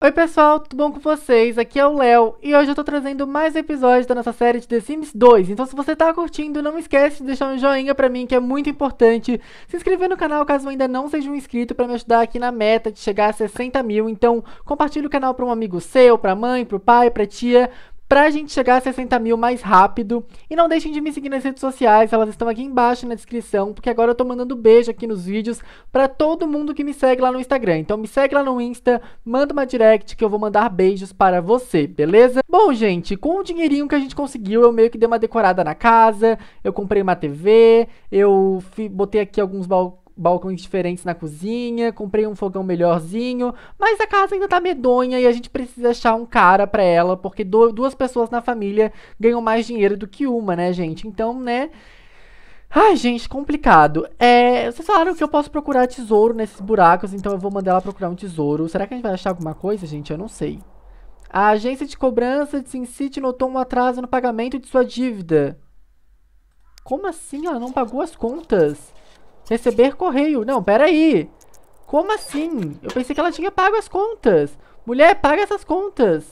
Oi pessoal, tudo bom com vocês? Aqui é o Léo e hoje eu tô trazendo mais episódios da nossa série de The Sims 2. Então se você tá curtindo, não esquece de deixar um joinha pra mim que é muito importante. Se inscrever no canal caso ainda não seja um inscrito pra me ajudar aqui na meta de chegar a 60 mil. Então compartilhe o canal pra um amigo seu, pra mãe, pro pai, pra tia, pra gente chegar a 60 mil mais rápido. E não deixem de me seguir nas redes sociais, elas estão aqui embaixo na descrição, porque agora eu tô mandando beijo aqui nos vídeos pra todo mundo que me segue lá no Instagram. Então me segue lá no Insta, manda uma direct que eu vou mandar beijos para você, beleza? Bom, gente, com o dinheirinho que a gente conseguiu, eu meio que dei uma decorada na casa, eu comprei uma TV, eu fui, botei aqui alguns balcões balcões diferentes na cozinha, comprei um fogão melhorzinho, mas a casa ainda tá medonha e a gente precisa achar um cara pra ela, porque duas pessoas na família ganham mais dinheiro do que uma, né, gente? Então, né. Ai, gente, complicado. É, vocês falaram que eu posso procurar tesouro nesses buracos, então eu vou mandar ela procurar um tesouro. Será que a gente vai achar alguma coisa, gente? Eu não sei. A agência de cobrança de Sin City notou um atraso no pagamento de sua dívida. Como assim? Ela não pagou as contas? Receber correio. Não, peraí. Como assim? Eu pensei que ela tinha pago as contas. Mulher, paga essas contas.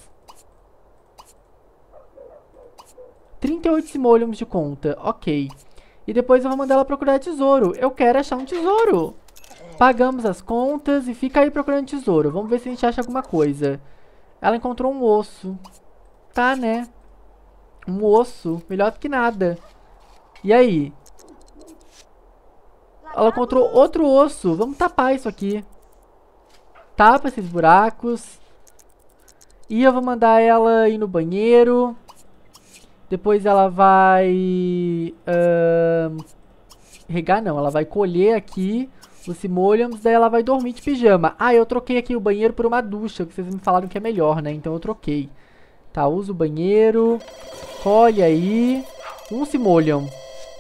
38 simoleons de conta. Ok. E depois eu vou mandar ela procurar tesouro. Eu quero achar um tesouro. Pagamos as contas e fica aí procurando tesouro. Vamos ver se a gente acha alguma coisa. Ela encontrou um osso. Tá, né? Um osso. Melhor do que nada. E aí? ela encontrou outro osso. Vamos tapar isso aqui. Tapa esses buracos. E eu vou mandar ela ir no banheiro. Depois ela vai... Uh, regar não, ela vai colher aqui os simoleons, daí ela vai dormir de pijama. Ah, eu troquei aqui o banheiro por uma ducha, que vocês me falaram que é melhor, né? Então eu troquei. Tá, usa o banheiro. Colhe aí. Um simoleon.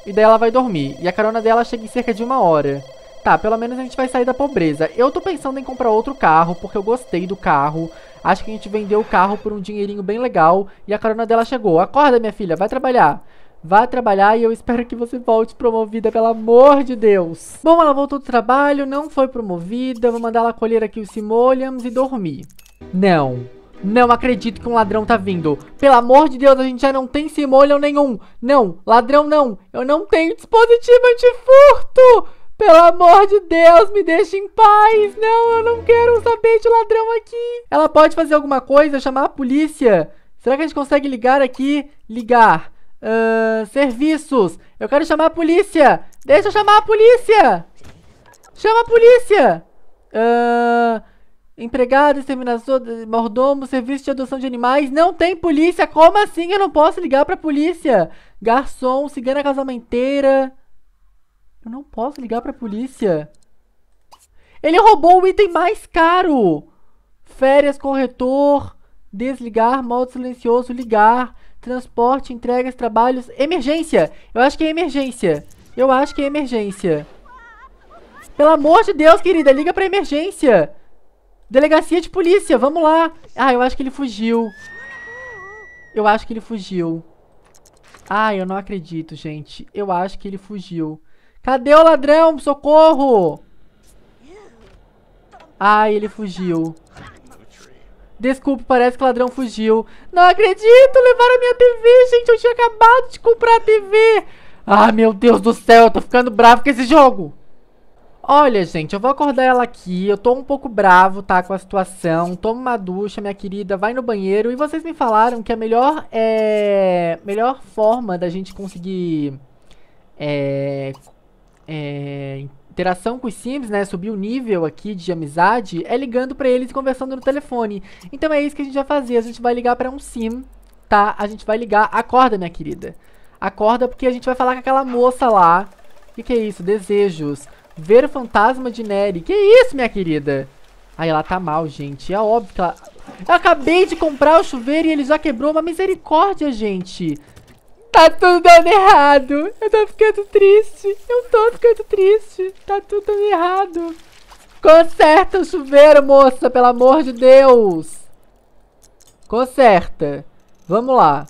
E daí ela vai dormir. E a carona dela chega em cerca de uma hora. Tá, pelo menos a gente vai sair da pobreza. Eu tô pensando em comprar outro carro, porque eu gostei do carro. Acho que a gente vendeu o carro por um dinheirinho bem legal. E a carona dela chegou. Acorda, minha filha, vai trabalhar. vai trabalhar e eu espero que você volte promovida, pelo amor de Deus. Bom, ela voltou do trabalho, não foi promovida. Vou mandar ela colher aqui os simoleons e dormir. Não, não acredito que um ladrão tá vindo. Pelo amor de Deus, a gente já não tem simolho nenhum. Não, ladrão não. Eu não tenho dispositivo de furto. Pelo amor de Deus, me deixe em paz. Não, eu não quero saber de ladrão aqui. Ela pode fazer alguma coisa, chamar a polícia. Será que a gente consegue ligar aqui? Ligar. Uh, serviços. Eu quero chamar a polícia. Deixa eu chamar a polícia. Chama a polícia. Ahn... Uh empregado, exterminador, mordomo, serviço de adoção de animais. Não tem polícia. Como assim eu não posso ligar pra polícia? Garçom, cigana casamenteira. Eu não posso ligar pra polícia. Ele roubou o item mais caro. Férias, corretor, desligar, modo silencioso, ligar, transporte, entregas, trabalhos, emergência. Eu acho que é emergência. Eu acho que é emergência. Pelo amor de Deus, querida, liga pra emergência. Delegacia de polícia, vamos lá. Ah, eu acho que ele fugiu. Eu acho que ele fugiu. Ah, eu não acredito, gente. Eu acho que ele fugiu. Cadê o ladrão? Socorro! Ah, ele fugiu. Desculpe, parece que o ladrão fugiu. Não acredito, levaram a minha TV, gente. Eu tinha acabado de comprar a TV. Ah, meu Deus do céu, eu tô ficando bravo com esse jogo. Olha, gente, eu vou acordar ela aqui, eu tô um pouco bravo, tá, com a situação. Toma uma ducha, minha querida, vai no banheiro. E vocês me falaram que a melhor, é... melhor forma da gente conseguir... É... É... Interação com os Sims, né, subir o nível aqui de amizade, é ligando pra eles e conversando no telefone. Então é isso que a gente vai fazer, a gente vai ligar pra um Sim, tá? A gente vai ligar, acorda, minha querida. Acorda porque a gente vai falar com aquela moça lá. O que, que é isso? Desejos. Ver o fantasma de Nelly. Que isso, minha querida? Aí ela tá mal, gente. É óbvio que ela... Eu acabei de comprar o chuveiro e ele já quebrou. Uma misericórdia, gente. Tá tudo dando errado. Eu tô ficando triste. Eu tô ficando triste. Tá tudo dando errado. Conserta o chuveiro, moça. Pelo amor de Deus. Conserta. Vamos lá.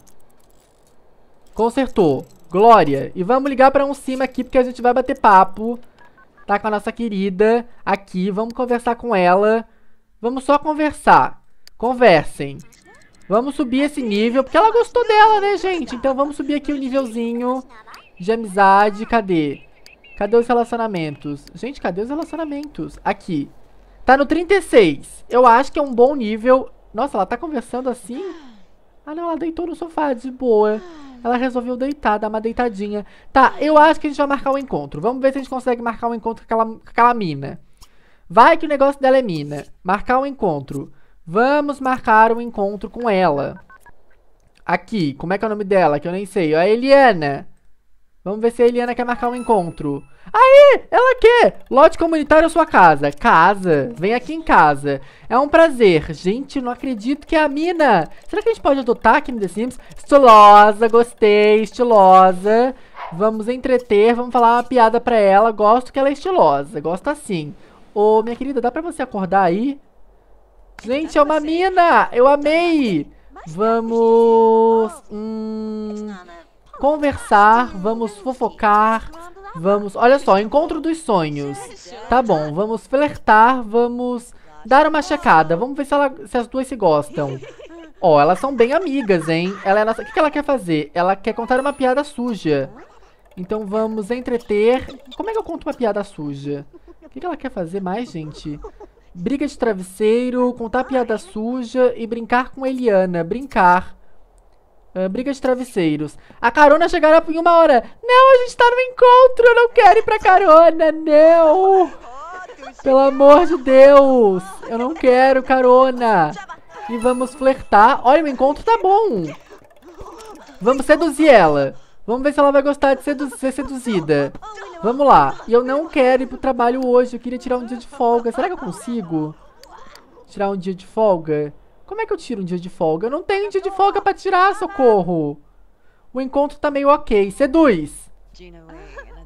Consertou. Glória. E vamos ligar pra um cima aqui, porque a gente vai bater papo tá com a nossa querida aqui. Vamos conversar com ela. Vamos só conversar. Conversem. Vamos subir esse nível, porque ela gostou dela, né, gente? Então vamos subir aqui o nívelzinho de amizade. Cadê? Cadê os relacionamentos? Gente, cadê os relacionamentos? Aqui. Tá no 36. Eu acho que é um bom nível. Nossa, ela tá conversando assim? Ah, não, ela deitou no sofá, de boa. Ela resolveu deitar, dar uma deitadinha. Tá, eu acho que a gente vai marcar um encontro. Vamos ver se a gente consegue marcar um encontro com aquela, com aquela mina. Vai que o negócio dela é mina. Marcar um encontro. Vamos marcar um encontro com ela. Aqui, como é que é o nome dela? Que eu nem sei. É a Eliana. Vamos ver se a Eliana quer marcar um encontro. Aí, ela quer! Lote comunitário sua casa. Casa, vem aqui em casa. É um prazer. Gente, não acredito que é a mina. Será que a gente pode adotar aqui no The Sims? Estilosa, gostei, estilosa. Vamos entreter, vamos falar uma piada pra ela. Gosto que ela é estilosa, gosto assim. Ô, minha querida, dá pra você acordar aí? Gente, é uma mina! Eu amei! Vamos... Hum conversar, vamos fofocar, vamos... Olha só, encontro dos sonhos. Tá bom, vamos flertar, vamos dar uma checada. Vamos ver se, ela, se as duas se gostam. Ó, oh, elas são bem amigas, hein? Ela é nossa... O que, ela quer fazer? Ela quer contar uma piada suja. Então vamos entreter... Como é que eu conto uma piada suja? O que, que ela quer fazer mais, gente? Briga de travesseiro, contar piada suja e brincar com Eliana. Brincar. Ah, briga de travesseiros. A carona chegará em uma hora. Não, a gente tá no encontro. Eu não quero ir pra carona. Não. Pelo amor de Deus. Eu não quero carona. E vamos flertar. Olha, o encontro tá bom. Vamos seduzir ela. Vamos ver se ela vai gostar de sedu ser seduzida. Vamos lá. E eu não quero ir pro trabalho hoje. Eu queria tirar um dia de folga. Será que eu consigo? Tirar um dia de folga? Como é que eu tiro um dia de folga? Eu não tenho dia de tá folga pra tirar, tá socorro! O encontro tá meio ok. Seduz! Né?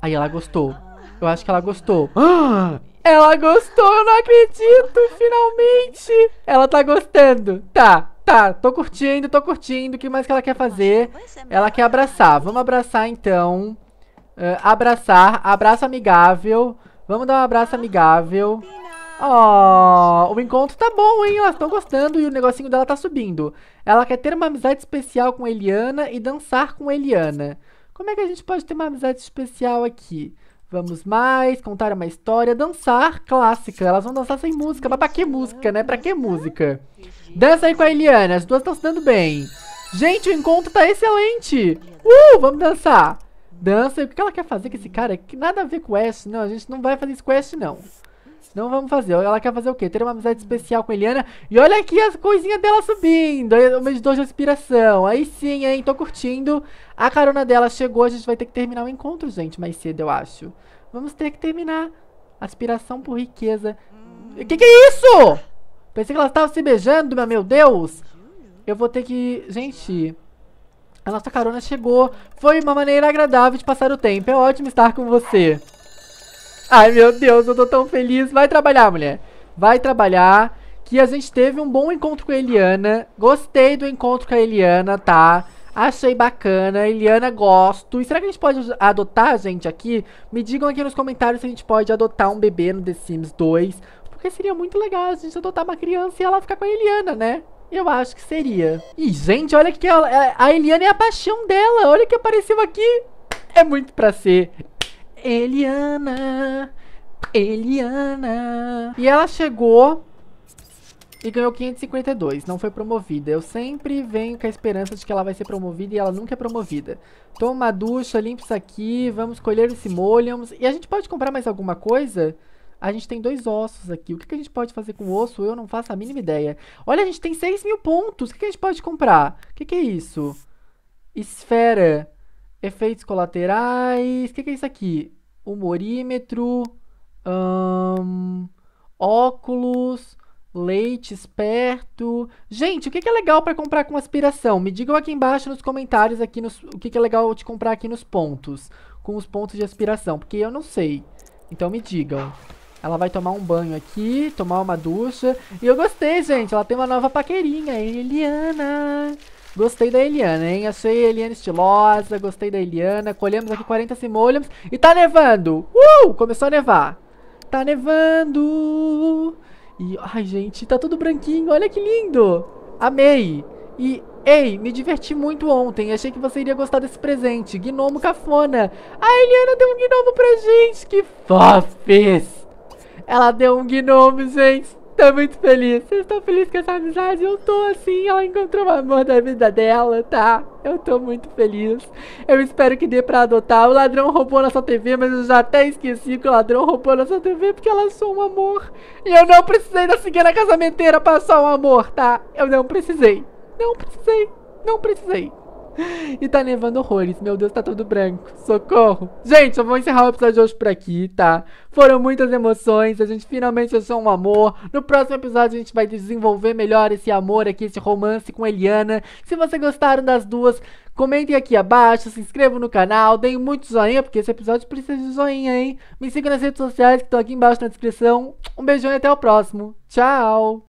Aí ela gostou. Eu acho que ela gostou. Ah! Ela gostou, eu não acredito! Finalmente! Ela tá gostando. Tá, tá. Tô curtindo, tô curtindo. O que mais que ela quer fazer? Ela quer abraçar. Né? Vamos abraçar, então. Uh, abraçar. Abraço amigável. Vamos dar um abraço ah, amigável. Ó, oh, o encontro tá bom, hein? Elas estão gostando e o negocinho dela tá subindo. Ela quer ter uma amizade especial com Eliana e dançar com Eliana. Como é que a gente pode ter uma amizade especial aqui? Vamos mais, contar uma história, dançar, clássica. Elas vão dançar sem música, mas pra que música, né? Pra que música? Dança aí com a Eliana, as duas estão se dando bem. Gente, o encontro tá excelente! Uh, vamos dançar! Dança, o que ela quer fazer com esse cara? Que nada a ver com o Ash, não, a gente não vai fazer isso com não. Não vamos fazer. Ela quer fazer o quê? Ter uma amizade especial com Eliana. E olha aqui as coisinhas dela subindo. O medidor de aspiração. Aí sim, hein? Tô curtindo. A carona dela chegou. A gente vai ter que terminar o encontro, gente, mais cedo, eu acho. Vamos ter que terminar. Aspiração por riqueza. Que que é isso? Pensei que elas estavam se beijando, meu Deus. Eu vou ter que... Gente... A nossa carona chegou. Foi uma maneira agradável de passar o tempo. É ótimo estar com você. Ai, meu Deus, eu tô tão feliz. Vai trabalhar, mulher. Vai trabalhar. Que a gente teve um bom encontro com a Eliana. Gostei do encontro com a Eliana, tá? Achei bacana. Eliana, gosto. E será que a gente pode adotar, gente, aqui? Me digam aqui nos comentários se a gente pode adotar um bebê no The Sims 2. Porque seria muito legal a gente adotar uma criança e ela ficar com a Eliana, né? Eu acho que seria. E, gente, olha que ela, é, a Eliana é a paixão dela. Olha que apareceu aqui. É muito pra ser. Eliana, Eliana. E ela chegou e ganhou 552, não foi promovida. Eu sempre venho com a esperança de que ela vai ser promovida e ela nunca é promovida. Toma uma ducha, limpa isso aqui, vamos colher esse molhamos. E a gente pode comprar mais alguma coisa? A gente tem dois ossos aqui. O que, que a gente pode fazer com o osso? Eu não faço a mínima ideia. Olha, a gente tem 6 mil pontos. O que, que a gente pode comprar? O que, que é isso? Esfera. Efeitos colaterais. O que, que, é isso aqui? Humorímetro. Hum, óculos. Leite esperto. Gente, o que, que é legal para comprar com aspiração? Me digam aqui embaixo nos comentários aqui nos, o que, que é legal de comprar aqui nos pontos. Com os pontos de aspiração, porque eu não sei. Então me digam. Ela vai tomar um banho aqui, tomar uma ducha. E eu gostei, gente. Ela tem uma nova paquerinha, Eliana. Gostei da Eliana, hein? Achei a Eliana estilosa, gostei da Eliana. Colhemos aqui 40 simoleons. E tá nevando! Uh! Começou a nevar. Tá nevando! E, ai, gente, tá tudo branquinho. Olha que lindo! Amei! E, ei, me diverti muito ontem. Achei que você iria gostar desse presente. Gnomo cafona. A Eliana deu um gnomo pra gente. Que fofes! Ela deu um gnomo, gente tá muito feliz. Vocês estão felizes com essa amizade? Eu tô assim, ela encontrou o amor da vida dela, tá? Eu tô muito feliz. Eu espero que dê pra adotar. O ladrão roubou nossa TV, mas eu já até esqueci que o ladrão roubou nossa TV porque ela é sou um amor. E eu não precisei da cigana casamenteira só um amor, tá? Eu não precisei. Não precisei. Não precisei. e tá nevando horrores. Meu Deus, tá tudo branco. Socorro. Gente, eu vou encerrar o episódio de hoje por aqui, tá? Foram muitas emoções. A gente finalmente achou um amor. No próximo episódio, a gente vai desenvolver melhor esse amor aqui, esse romance com Eliana. Se vocês gostaram das duas, Comentem aqui abaixo, se inscrevam no canal, deem muito joinha, porque esse episódio precisa de joinha, hein? Me sigam nas redes sociais que estão aqui embaixo na descrição. Um beijão e até o próximo. Tchau!